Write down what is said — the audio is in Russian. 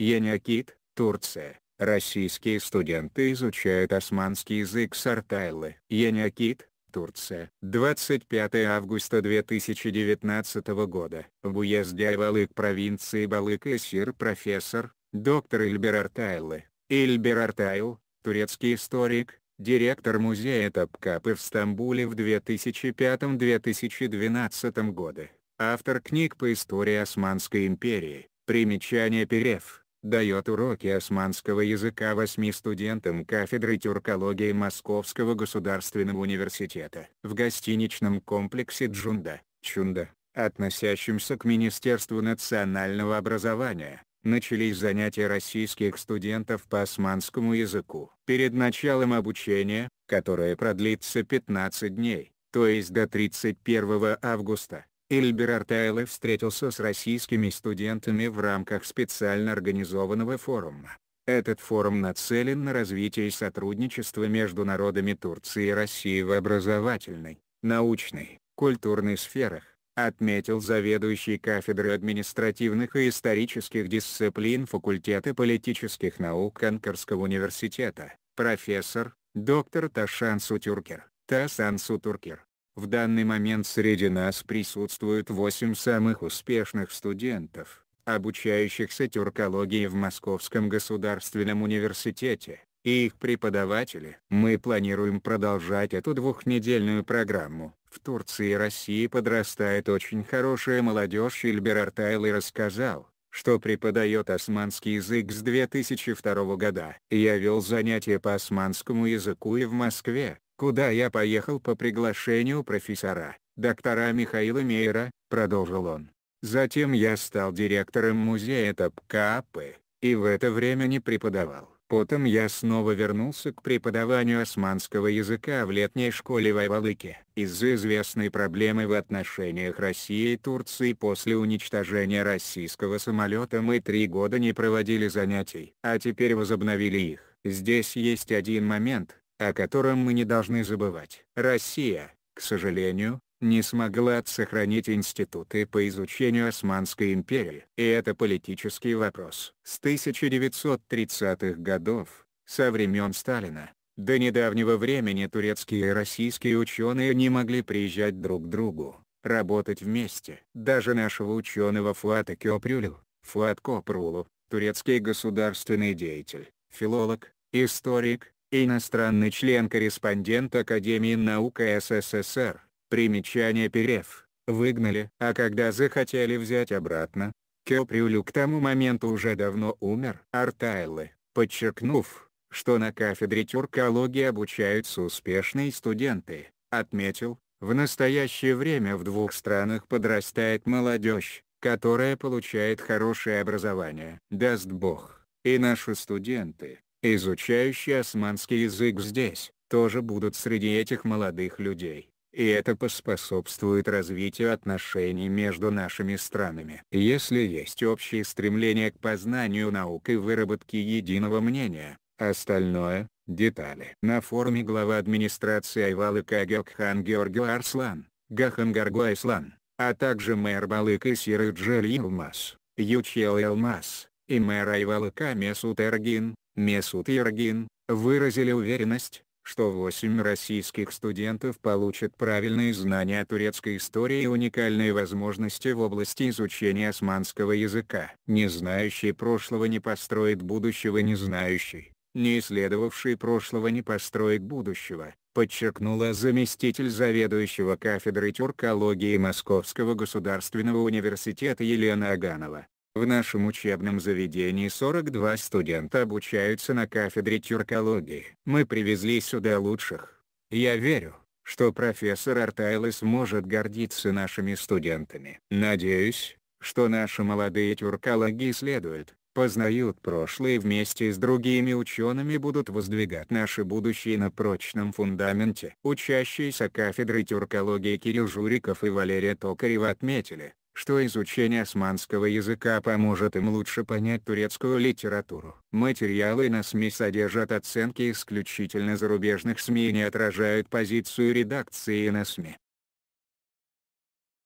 Яниакит, Турция. Российские студенты изучают османский язык с Сартайлы. Яниакит, Турция. 25 августа 2019 года. В уезде Айвалык провинции Балык-Эсир профессор, доктор Ильбер Артайлы. Ильбер Артайл, турецкий историк, директор музея Топкапы в Стамбуле в 2005-2012 годы. Автор книг по истории Османской империи, примечание Перев дает уроки османского языка восьми студентам кафедры тюркологии Московского государственного университета. В гостиничном комплексе Джунда, Чунда, относящемся к Министерству национального образования, начались занятия российских студентов по османскому языку. Перед началом обучения, которое продлится 15 дней, то есть до 31 августа, Эльбер Артайлов встретился с российскими студентами в рамках специально организованного форума. Этот форум нацелен на развитие сотрудничества между народами Турции и России в образовательной, научной, культурной сферах, отметил заведующий кафедрой административных и исторических дисциплин факультета политических наук Анкарского университета, профессор, доктор Ташан Сутюркер. Тасан Сутуркер. В данный момент среди нас присутствуют 8 самых успешных студентов, обучающихся тюркологии в Московском государственном университете, и их преподаватели. Мы планируем продолжать эту двухнедельную программу. В Турции и России подрастает очень хорошая молодежь Ильбер Артайлы рассказал, что преподает османский язык с 2002 года. Я вел занятия по османскому языку и в Москве, куда я поехал по приглашению профессора, доктора Михаила Мейера, продолжил он. Затем я стал директором музея ТАПКАПы, и в это время не преподавал. Потом я снова вернулся к преподаванию османского языка в летней школе в Айвалыке. Из-за известной проблемы в отношениях России и Турции после уничтожения российского самолета мы три года не проводили занятий, а теперь возобновили их. Здесь есть один момент, о котором мы не должны забывать. Россия, к сожалению, не смогла сохранить институты по изучению Османской империи. И это политический вопрос. С 1930-х годов, со времен Сталина, до недавнего времени турецкие и российские ученые не могли приезжать друг к другу, работать вместе. Даже нашего ученого Фуата Кёпрюлю, Фуат Копрулу, турецкий государственный деятель, филолог, историк, иностранный член-корреспондент Академии наук СССР, примечание Перев, выгнали, а когда захотели взять обратно, Кёпрюлю к тому моменту уже давно умер. Артайлы, подчеркнув, что на кафедре тюркологии обучаются успешные студенты, отметил, в настоящее время в двух странах подрастает молодежь, которая получает хорошее образование. Даст Бог, и наши студенты, изучающие османский язык здесь, тоже будут среди этих молодых людей, и это поспособствует развитию отношений между нашими странами. Если есть общее стремление к познанию наук и выработке единого мнения, остальное – детали. На форуме глава администрации Айвалы Кагелкхан Георгий Арслан, Гахан Гаргуайслан, а также мэр Балыка Сиры Джели Илмаз, Ючел Илмаз, и мэр Айвалы Камес Утергин, Месут Иргин, выразили уверенность, что 8 российских студентов получат правильные знания о турецкой истории и уникальные возможности в области изучения османского языка. Не знающий прошлого не построит будущего не знающий, не исследовавший прошлого не построит будущего, подчеркнула заместитель заведующего кафедрой тюркологии Московского государственного университета Елена Аганова. В нашем учебном заведении 42 студента обучаются на кафедре тюркологии. Мы привезли сюда лучших. Я верю, что профессор Артайлес может гордиться нашими студентами. Надеюсь, что наши молодые тюркологи следуют, познают прошлое и вместе с другими учеными будут воздвигать наше будущее на прочном фундаменте. Учащиеся кафедры тюркологии Кирилл Журиков и Валерия Токарева отметили, что изучение османского языка поможет им лучше понять турецкую литературу. Материалы на СМИ содержат оценки исключительно зарубежных СМИ и не отражают позицию редакции на СМИ.